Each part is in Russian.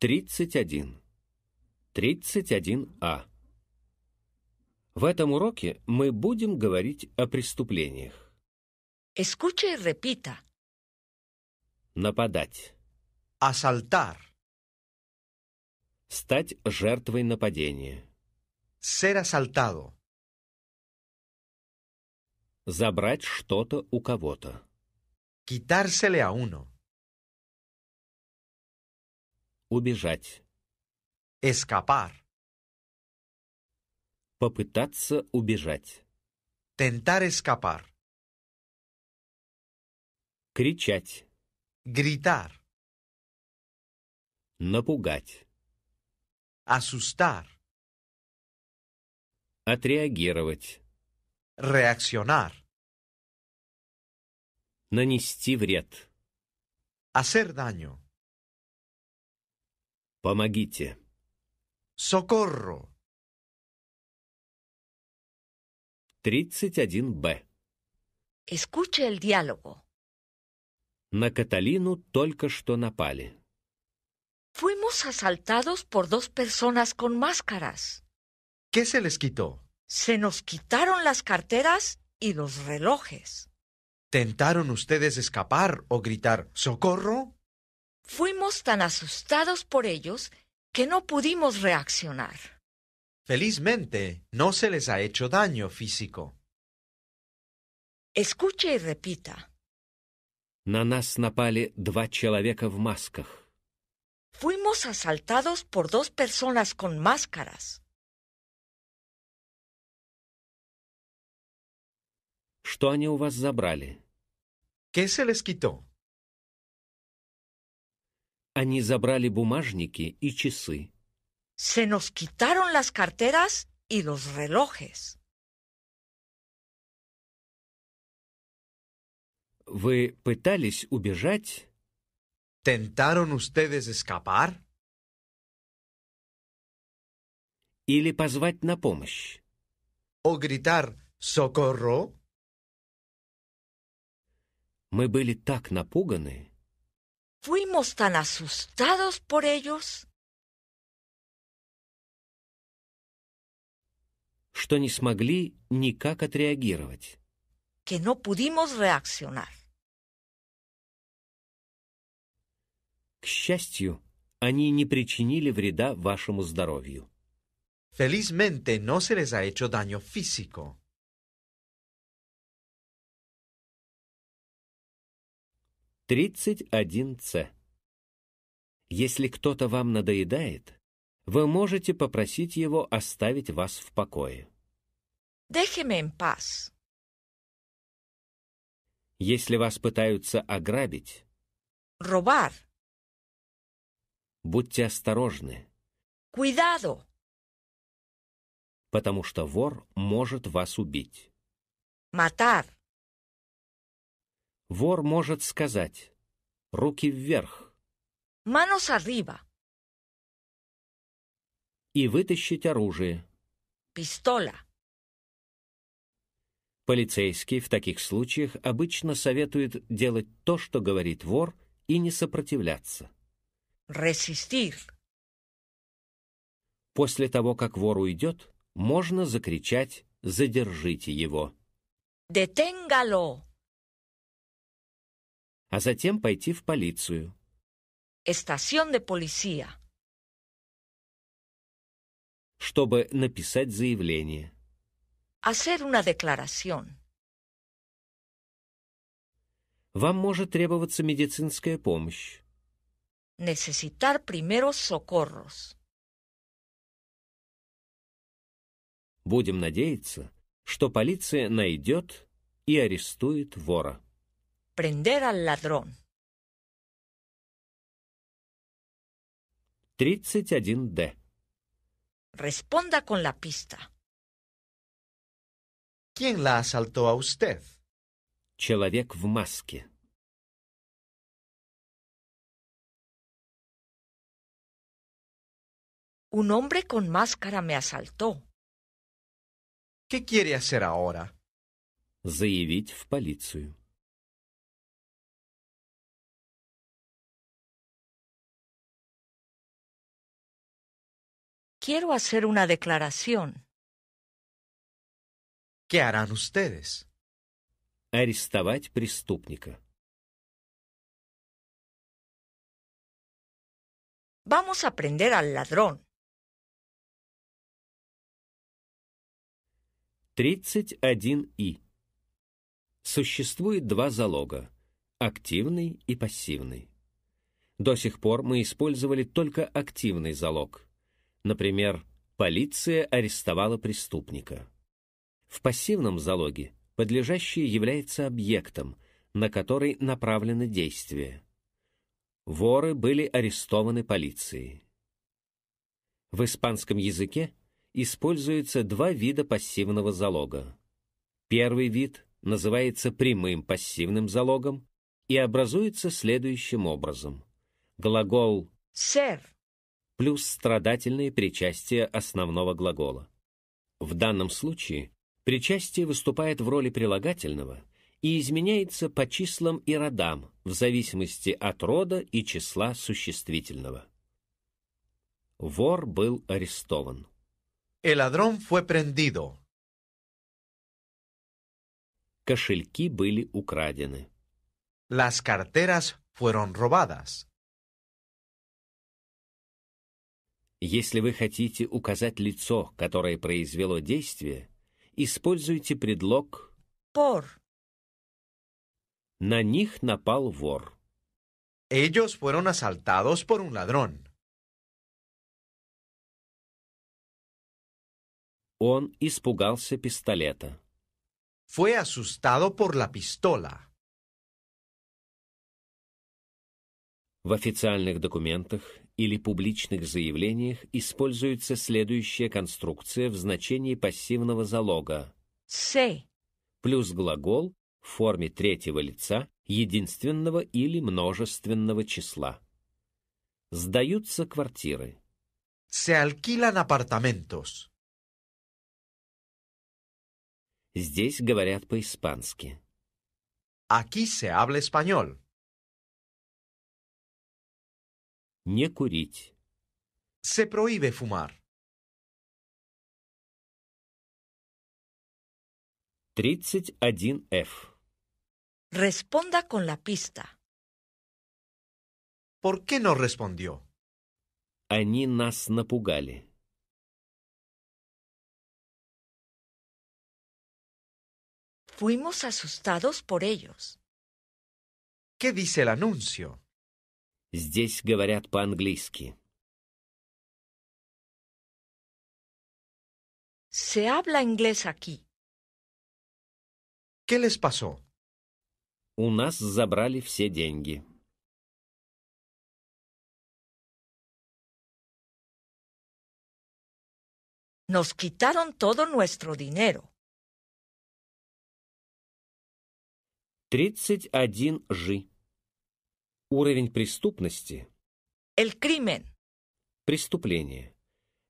31. 31а. В этом уроке мы будем говорить о преступлениях. Escuche y repita. Нападать. Asaltar. Стать жертвой нападения. Ser asaltado. Забрать что-то у кого-то. Quitársele a uno. Убежать. Escapar. Попытаться убежать. Tentar escapar. Кричать. Gritar. Напугать. Asustar. Отреагировать. Reaccionar. Нанести вред. Hacer daño. Socorro. 31 B. Escuche el diálogo. Fuimos asaltados por dos personas con máscaras. ¿Qué se les quitó? Se nos quitaron las carteras y los relojes. ¿Tentaron ustedes escapar o gritar socorro? Fuimos tan asustados por ellos que no pudimos reaccionar. Felizmente, no se les ha hecho daño físico. Escuche y repita. На нас Fuimos asaltados por dos personas con máscaras. ¿Qué se les quitó? Они забрали бумажники и часы. Se nos quitaron las carteras y los relojes. Вы пытались убежать? ¿Tentaron ustedes escapar? Или позвать на помощь? ¿O gritar «Socorro»? Мы были так напуганы. Fuimos tan asustados por ellos. что не смогли никак отреагировать. Que no pudimos reaccionar. К счастью, они не причинили вреда вашему здоровью. Felizmente no se les ha hecho daño físico. 31c. Если кто-то вам надоедает, вы можете попросить его оставить вас в покое. Déjeme en paz. Если вас пытаются ограбить, robar. Будьте осторожны. Cuidado. Потому что вор может вас убить. Matar. Вор может сказать «руки вверх». «Manos arriba». И вытащить оружие. Pistola. Полицейский в таких случаях обычно советует делать то, что говорит вор, и не сопротивляться. «Resistir». После того, как вор уйдет, можно закричать «задержите его». «Детэнгало» а затем пойти в полицию. Estación de policía. Чтобы написать заявление. Hacer una declaración. Вам может требоваться медицинская помощь. Necesitar primeros socorros. Будем надеяться, что полиция найдет и арестует вора. prender al ladrón. 31D. Responda con la pista. ¿Quién la asaltó a usted? Человек Un hombre con máscara me asaltó. ¿Qué quiere hacer ahora? Quiero hacer una declaración. ¿Qué harán ustedes? Арестовать преступника. Vamos a prender al ladrón. 31и. Существует два залога – активный и пассивный. До сих пор мы использовали только активный залог – Например, полиция арестовала преступника. В пассивном залоге подлежащий является объектом, на который направлены действия. Воры были арестованы полицией. В испанском языке используются два вида пассивного залога. Первый вид называется прямым пассивным залогом и образуется следующим образом. Глагол «ser» плюс страдательное причастие основного глагола. В данном случае причастие выступает в роли прилагательного и изменяется по числам и родам в зависимости от рода и числа существительного. Вор был арестован. El ladrón fue prendido. Кошельки были украдены. Las carteras fueron robadas. Если вы хотите указать лицо, которое произвело действие, используйте предлог пор. На них напал вор. Ellos fueron asaltados por un ladrón. Он испугался пистолета. Fue asustado por la pistola. В официальных документах или публичных заявлениях используется следующая конструкция в значении пассивного залога «say» плюс глагол в форме третьего лица единственного или множественного числа. Сдаются квартиры. Se alquilan apartamentos. Здесь говорят по-испански. Aquí se habla español. Se prohíbe fumar. 31F. Responda con la pista. ¿Por qué no respondió? Они Fuimos asustados por ellos. ¿Qué dice el anuncio? Здесь говорят по-английски. Se habla inglés aquí. ¿Qué les pasó? У нас забрали все деньги. Nos quitaron todo nuestro dinero. 31 жи. Уровень преступности. El crimen. Преступление.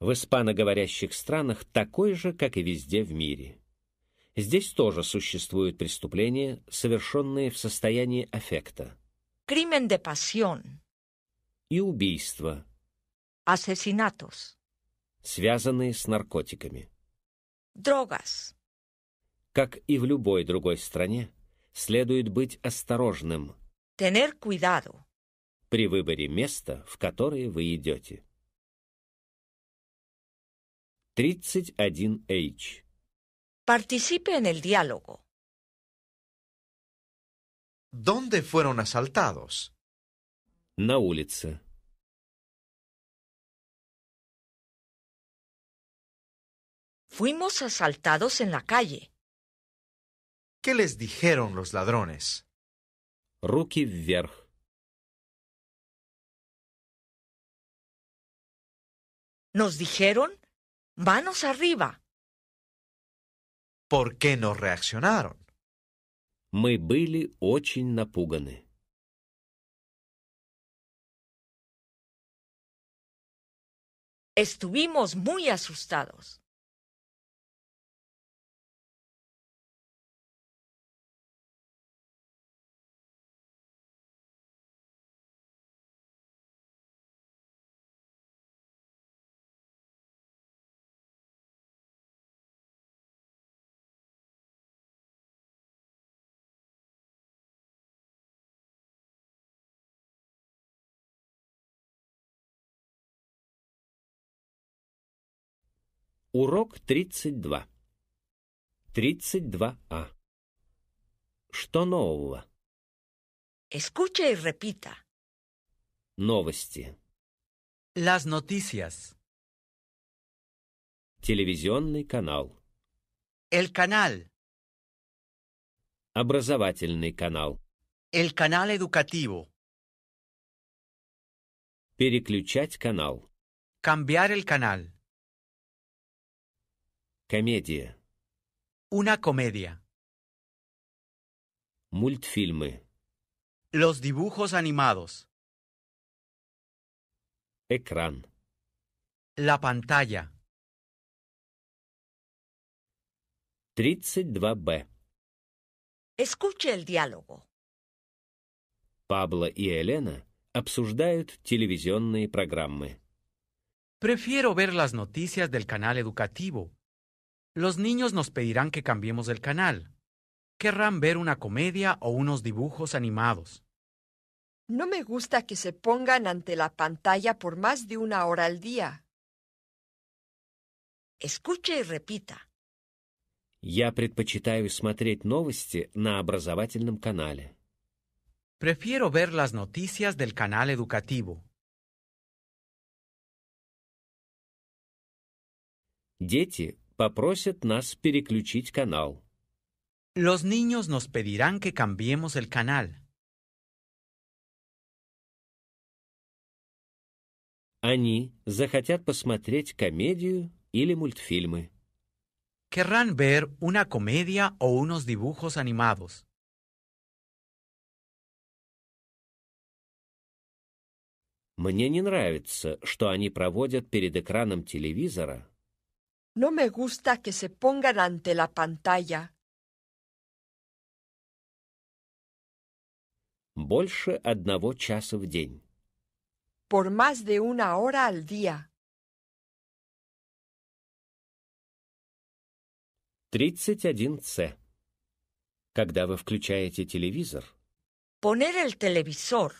В испаноговорящих странах такой же, как и везде в мире. Здесь тоже существуют преступления, совершенные в состоянии аффекта. Crimen de pasión. И убийства. Asesinatos. Связанные с наркотиками. Drogas. Как и в любой другой стране, следует быть осторожным Tener cuidado. При выборе места, в которое вы 31H. Participe en el diálogo. ¿Dónde fueron asaltados? la улице. Fuimos asaltados en la calle. ¿Qué les dijeron los ladrones? Nos dijeron, manos arriba. ¿Por qué no reaccionaron? Мы Estuvimos muy asustados. Урок 32. 32А. А. Что нового? Escuche y repita. Новости. Las noticias. Телевизионный канал. El canal. Образовательный канал. El canal educativo. Переключать канал. Cambiar el canal. Comedia. Una comedia. Мультфильмы. Los dibujos animados. ecran La pantalla. 32 b Escuche el diálogo. Pablo y Elena обсуждают y программы. Prefiero ver las noticias del canal educativo. Los niños nos pedirán que cambiemos el canal. Querrán ver una comedia o unos dibujos animados. No me gusta que se pongan ante la pantalla por más de una hora al día. Escuche y repita. Prefiero ver las noticias del canal educativo. попросят нас переключить канал. Los niños nos pedirán que cambiemos el canal. Они захотят посмотреть комедию или мультфильмы. Querrán ver una comedia o unos dibujos animados. Мне не нравится, что они проводят перед экраном телевизора No me gusta que se pongan ante la pantalla. Больше одного часа в день. Por más de una hora al día. 31С. Когда вы включаете телевизор, Poner el televisor.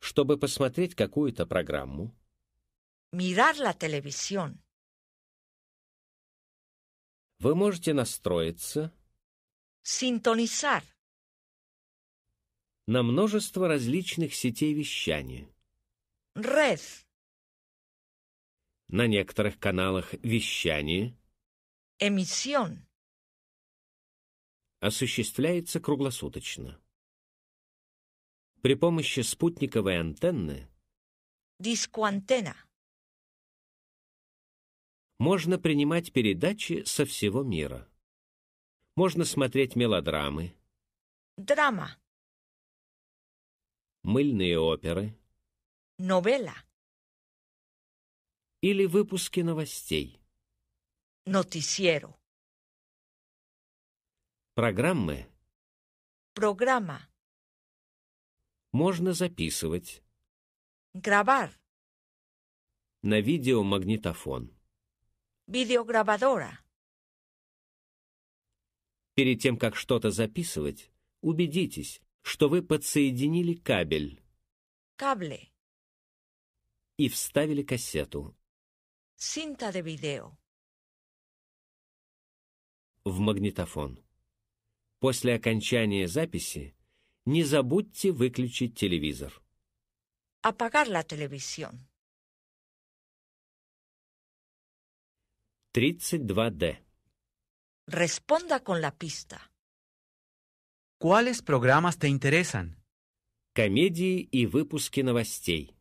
чтобы посмотреть какую-то программу, Mirar la televisión. Вы можете настроиться синтонизар на множество различных сетей вещания. Red. На некоторых каналах вещание Emisión. осуществляется круглосуточно. При помощи спутниковой антенны Discoantena можно принимать передачи со всего мира. Можно смотреть мелодрамы. Драма. Мыльные оперы. Новелла. Или выпуски новостей. Noticiero. Программы. Программа. Можно записывать. Гравар. На видеомагнитофон. Видеограбадора. Перед тем, как что-то записывать, убедитесь, что вы подсоединили кабель. Кабли. И вставили кассету. Синта де видео. В магнитофон. После окончания записи не забудьте выключить телевизор. Apagar la televisión. 32D. Responda con la pista. ¿Cuáles programas te interesan? Комедии y выпуски новостей.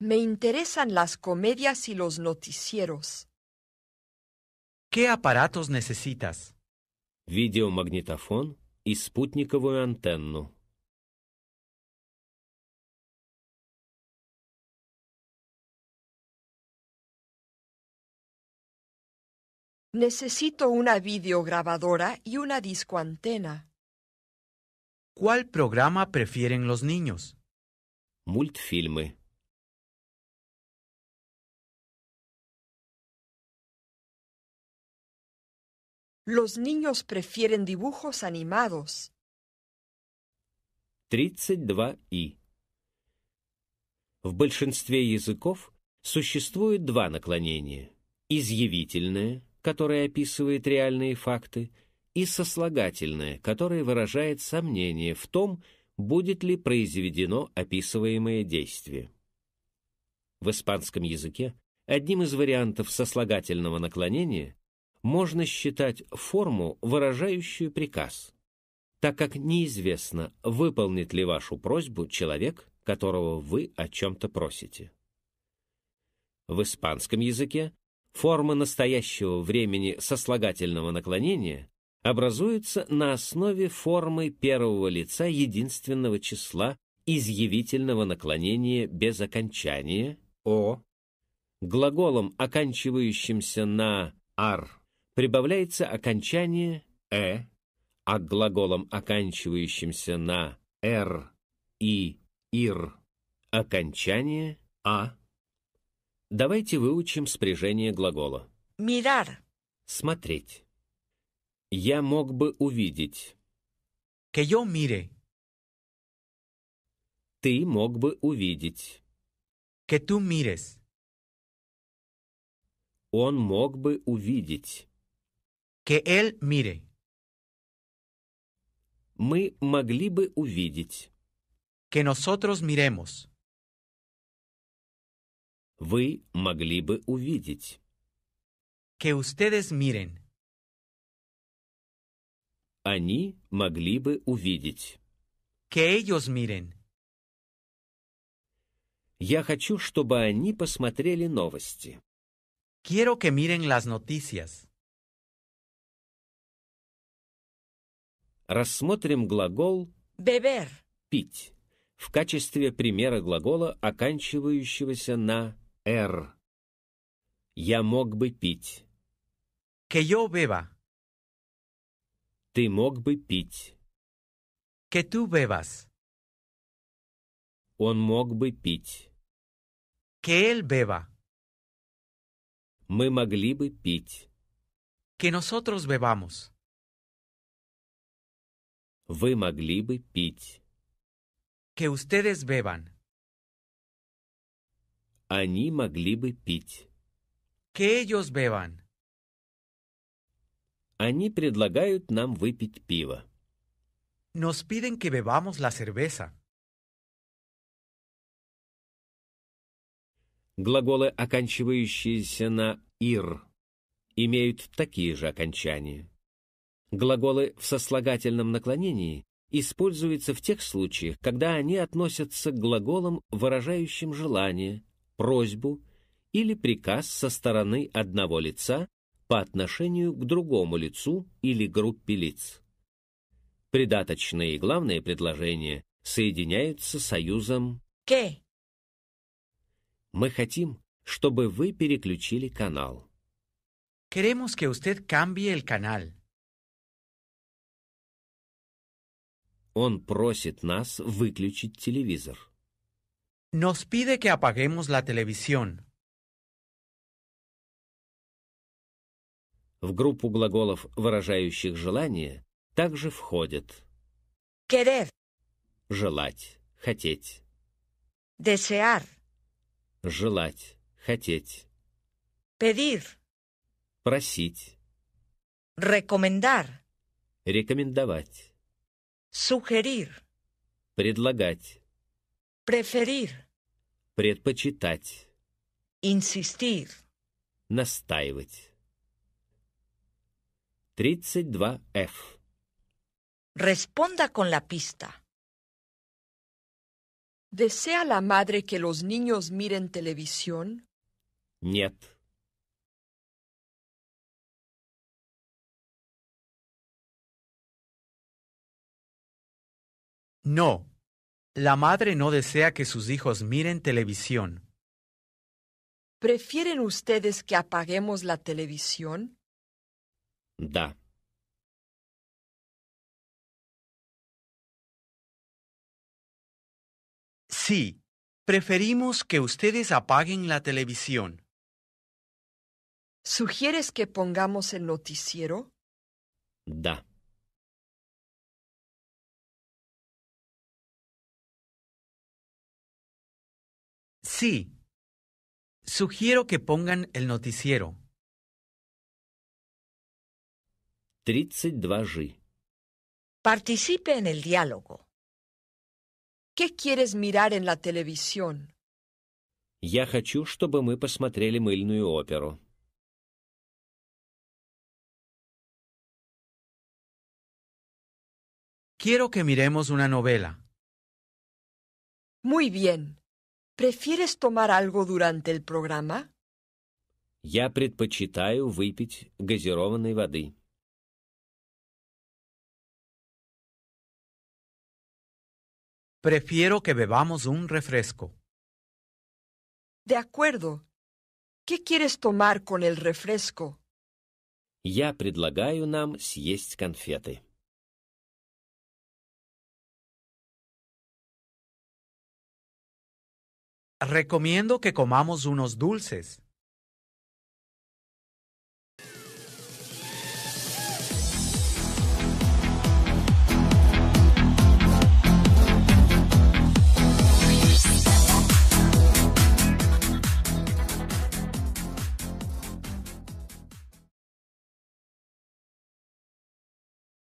Me interesan las comedias y los noticieros. ¿Qué aparatos necesitas? Видеомагнитофон y спутниковую антенну. Necesito una videograbadora y una discoantena. ¿Cuál programa prefieren los niños? Multifilmes. Los niños prefieren dibujos animados. 32и. В большинстве языков существует два наклонения – изъявительное – которое описывает реальные факты, и сослагательное, которое выражает сомнение в том, будет ли произведено описываемое действие. В испанском языке одним из вариантов сослагательного наклонения можно считать форму, выражающую приказ, так как неизвестно, выполнит ли вашу просьбу человек, которого вы о чем-то просите. В испанском языке Формы настоящего времени сослагательного наклонения образуются на основе формы первого лица единственного числа изъявительного наклонения без окончания «о». Глаголом, оканчивающимся на «ар», прибавляется окончание «э», а к глаголам, оканчивающимся на «р» и «ир», окончание «а». Давайте выучим спряжение глагола. Mirar. Смотреть. Я мог бы увидеть. Que yo mire. Ты мог бы увидеть. Que tú mires. Он мог бы увидеть. Que él mire. Мы могли бы увидеть. Que nosotros miremos вы могли бы увидеть. Que ustedes miren. Они могли бы увидеть. Que ellos miren. Я хочу, чтобы они посмотрели новости. Quiero que miren las noticias. Рассмотрим глагол beber – пить в качестве примера глагола, оканчивающегося на Р. Я мог бы пить. Que yo beba. Ты мог бы пить. Que tú bebas. Он мог бы пить. Que él beba. Мы могли бы пить. Que nosotros bebamos. Вы могли бы пить. Que ustedes beban. Они могли бы пить. Que ellos beban. Они предлагают нам выпить пиво. Nos piden que bebamos la cerveza. Глаголы, оканчивающиеся на «ир», имеют такие же окончания. Глаголы в сослагательном наклонении используются в тех случаях, когда они относятся к глаголам, выражающим желание, просьбу или приказ со стороны одного лица по отношению к другому лицу или группе лиц. Придаточные и главные предложения соединяются союзом «ке». Мы хотим, чтобы вы переключили канал. Queremos que usted cambie el canal. Он просит нас выключить телевизор. Nos pide que apaguemos la televisión. В группу глаголов, выражающих желание, также входят querer – желать, хотеть, desear – желать, хотеть, pedir – просить, recomendar – рекомендовать, sugerir – предлагать, preferir Предпочитать. Insistir. Настаивать. 32F. Responda con la pista. ¿Desea la madre que los niños miren televisión? Нет. No. La madre no desea que sus hijos miren televisión. ¿Prefieren ustedes que apaguemos la televisión? Da. Sí, preferimos que ustedes apaguen la televisión. ¿Sugieres que pongamos el noticiero? Da. Sí. Sugiero que pongan el noticiero. 32 Participe en el diálogo. ¿Qué quieres mirar en la televisión? Quiero que miremos una novela. Muy bien. ¿Prefieres tomar algo durante el programa? Я Prefiero que bebamos un refresco. De acuerdo. ¿Qué quieres tomar con el refresco? Я предлагаю нам съесть конфеты. recomiendo que comamos unos dulces.